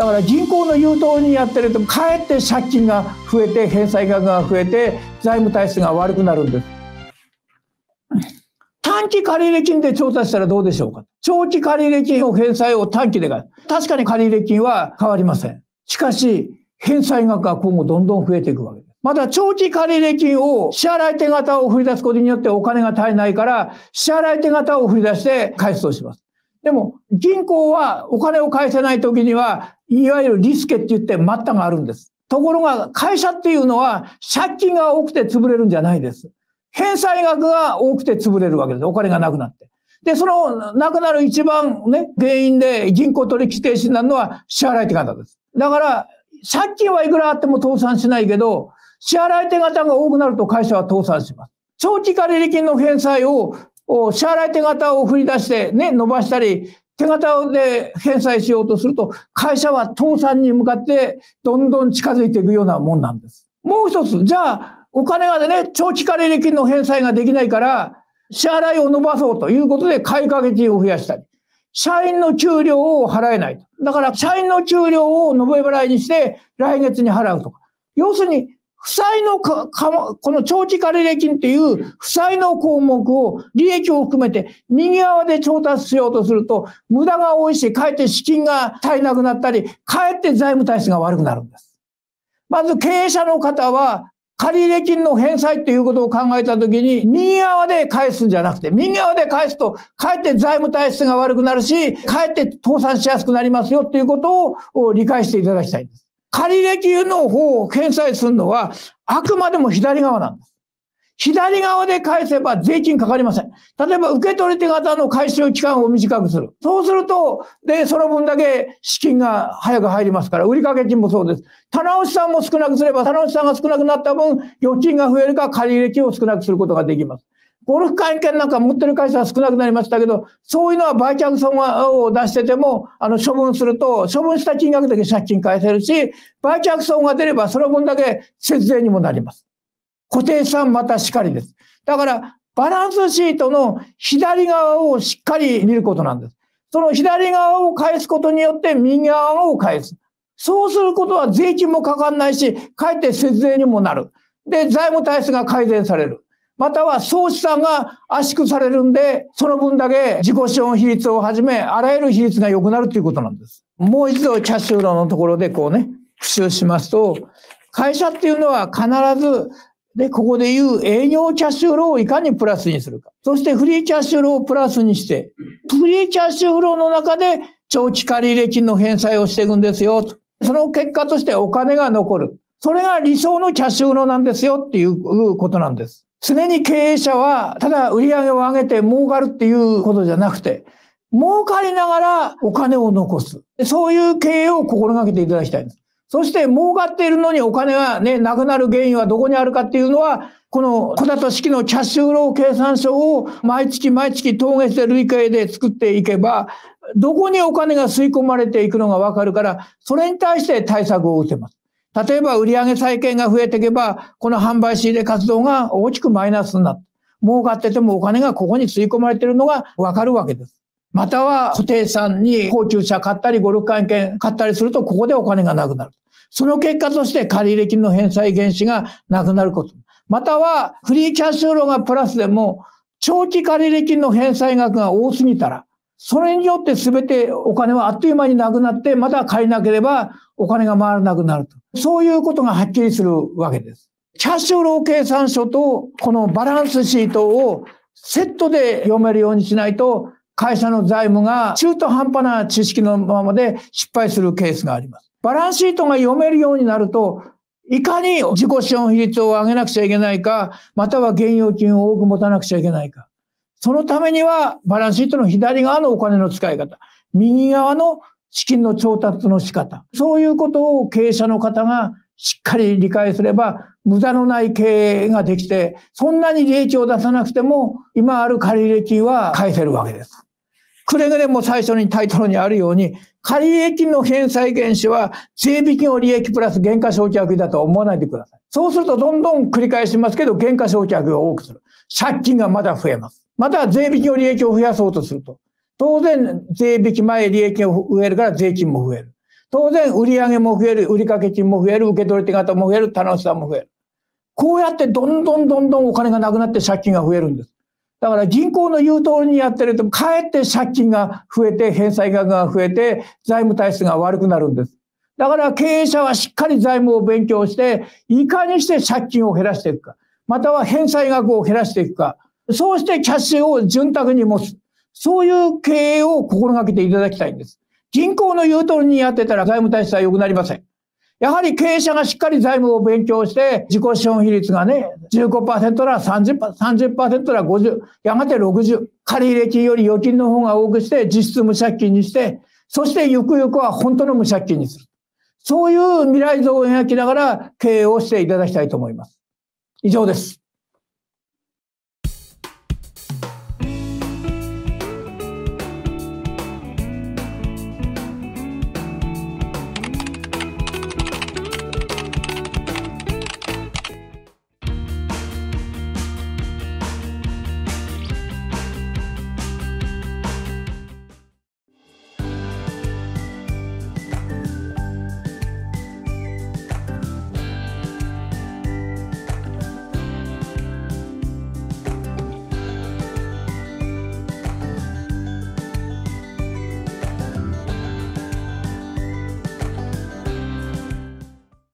だから銀行の誘導にやってるとかえって借金が増えて返済額が増えて財務体質が悪くなるんです短期借入金で調達したらどうでしょうか長期借入金を返済を短期で買う。確かに借入金は変わりません。しかし、返済額は今後どんどん増えていくわけです。また、長期借入金を支払い手形を振り出すことによってお金が足りないから、支払い手形を振り出して返すとします。でも、銀行はお金を返せない時には、いわゆるリスケって言って末端があるんです。ところが会社っていうのは借金が多くて潰れるんじゃないです。返済額が多くて潰れるわけです。お金がなくなって。で、そのなくなる一番ね、原因で銀行取引停止になるのは支払い手形です。だから、借金はいくらあっても倒産しないけど、支払い手形が多くなると会社は倒産します。長期借入金の返済を支払い手形を振り出してね、伸ばしたり、手形で返済しようとすると、会社は倒産に向かってどんどん近づいていくようなもんなんです。もう一つ、じゃあ、お金がね、長期借入金の返済ができないから、支払いを伸ばそうということで、買掛金を増やしたり、社員の給料を払えないと。だから、社員の給料を延べ払いにして、来月に払うとか。要するに、負債のか、かこの長期借入金という負債の項目を利益を含めて右側で調達しようとすると無駄が多いし、かえって資金が足りなくなったり、かえって財務体質が悪くなるんです。まず経営者の方は借入金の返済ということを考えたときに、右側で返すんじゃなくて、右側で返すと、かえって財務体質が悪くなるし、かえって倒産しやすくなりますよということを理解していただきたいんです。仮歴の方を返済するのは、あくまでも左側なんです。左側で返せば税金かかりません。例えば受け取り手型の回収期間を短くする。そうすると、で、その分だけ資金が早く入りますから、売掛金もそうです。棚押しさんも少なくすれば、棚押しさんが少なくなった分、預金が増えるか借り入れ金を少なくすることができます。ゴルフ会見なんか持ってる会社は少なくなりましたけど、そういうのは売却損を出してても、あの、処分すると、処分した金額だけ借金返せるし、売却損が出れば、その分だけ節税にもなります。固定資産またしっかりです。だから、バランスシートの左側をしっかり見ることなんです。その左側を返すことによって右側を返す。そうすることは税金もかかんないし、かえって節税にもなる。で、財務体質が改善される。または総資産が圧縮されるんで、その分だけ自己資本比率をはじめ、あらゆる比率が良くなるということなんです。もう一度キャッシュフローのところでこうね、復習しますと、会社っていうのは必ず、で、ここで言う営業キャッシュフローをいかにプラスにするか。そしてフリーキャッシュフローをプラスにして、フリーキャッシュフローの中で長期借入金の返済をしていくんですよ。その結果としてお金が残る。それが理想のキャッシュフローなんですよっていうことなんです。常に経営者は、ただ売り上げを上げて儲かるっていうことじゃなくて、儲かりながらお金を残す。そういう経営を心がけていただきたいんです。そして儲かっているのにお金がね、なくなる原因はどこにあるかっていうのは、この小と式のキャッシュフロー計算書を毎月毎月統計して累計で作っていけば、どこにお金が吸い込まれていくのがわかるから、それに対して対策を打てます。例えば売上債権が増えていけば、この販売仕入れ活動が大きくマイナスになって、儲かっててもお金がここに吸い込まれているのがわかるわけです。または固定資産に高級車買ったり、ゴルフ関係買ったりすると、ここでお金がなくなる。その結果として借入金の返済原資がなくなること。または、フリーキャッシュローがプラスでも、長期借入金の返済額が多すぎたら、それによって全てお金はあっという間になくなって、また借りなければお金が回らなくなると。そういうことがはっきりするわけです。キャッシュフロー計算書とこのバランスシートをセットで読めるようにしないと、会社の財務が中途半端な知識のままで失敗するケースがあります。バランスシートが読めるようになると、いかに自己資本比率を上げなくちゃいけないか、または現預金を多く持たなくちゃいけないか。そのためには、バランスシートの左側のお金の使い方、右側の資金の調達の仕方、そういうことを経営者の方がしっかり理解すれば、無駄のない経営ができて、そんなに利益を出さなくても、今ある借入益は返せるわけです。くれぐれも最初にタイトルにあるように、借入益の返済原資は税引きを利益プラス減価償却だと思わないでください。そうするとどんどん繰り返しますけど、減価償却を多くする。借金がまだ増えます。また税引きの利益を増やそうとすると。当然、税引き前利益が増えるから税金も増える。当然、売上も増える、売掛金も増える、受け取り手型も増える、楽しさも増える。こうやってどんどんどんどんお金がなくなって借金が増えるんです。だから銀行の言う通りにやってると、かえって借金が増えて、返済額が増えて、財務体質が悪くなるんです。だから経営者はしっかり財務を勉強して、いかにして借金を減らしていくか、または返済額を減らしていくか、そうしてキャッシュを潤沢に持つ。そういう経営を心がけていただきたいんです。銀行の言う通りにやってたら財務体質は良くなりません。やはり経営者がしっかり財務を勉強して、自己資本比率がね、15%ら30%、30%ら50、やがて60。借入金より預金の方が多くして、実質無借金にして、そしてゆくゆくは本当の無借金にする。そういう未来像を描きながら経営をしていただきたいと思います。以上です。